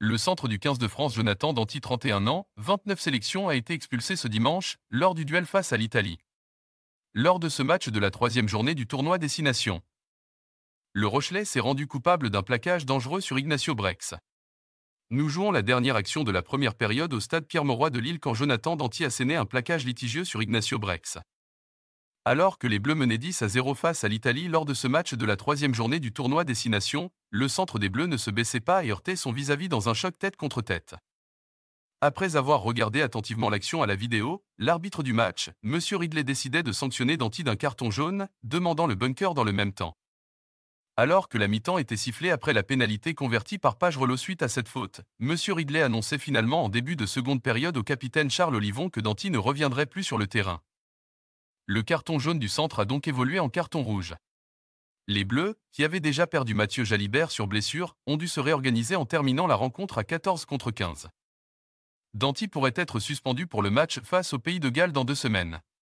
Le centre du 15 de France Jonathan Danti, 31 ans, 29 sélections, a été expulsé ce dimanche lors du duel face à l'Italie. Lors de ce match de la troisième journée du tournoi Destination, le Rochelet s'est rendu coupable d'un plaquage dangereux sur Ignacio Brex. Nous jouons la dernière action de la première période au stade Pierre-Mauroy de Lille quand Jonathan Danti a scéné un plaquage litigieux sur Ignacio Brex. Alors que les Bleus menaient 10 à 0 face à l'Italie lors de ce match de la troisième journée du tournoi Destination, le centre des Bleus ne se baissait pas et heurtait son vis-à-vis dans un choc tête contre tête. Après avoir regardé attentivement l'action à la vidéo, l'arbitre du match, M. Ridley décidait de sanctionner Danti d'un carton jaune, demandant le bunker dans le même temps. Alors que la mi-temps était sifflée après la pénalité convertie par Page suite à cette faute, M. Ridley annonçait finalement en début de seconde période au capitaine Charles Olivon que Danti ne reviendrait plus sur le terrain. Le carton jaune du centre a donc évolué en carton rouge. Les Bleus, qui avaient déjà perdu Mathieu Jalibert sur blessure, ont dû se réorganiser en terminant la rencontre à 14 contre 15. Danti pourrait être suspendu pour le match face au pays de Galles dans deux semaines.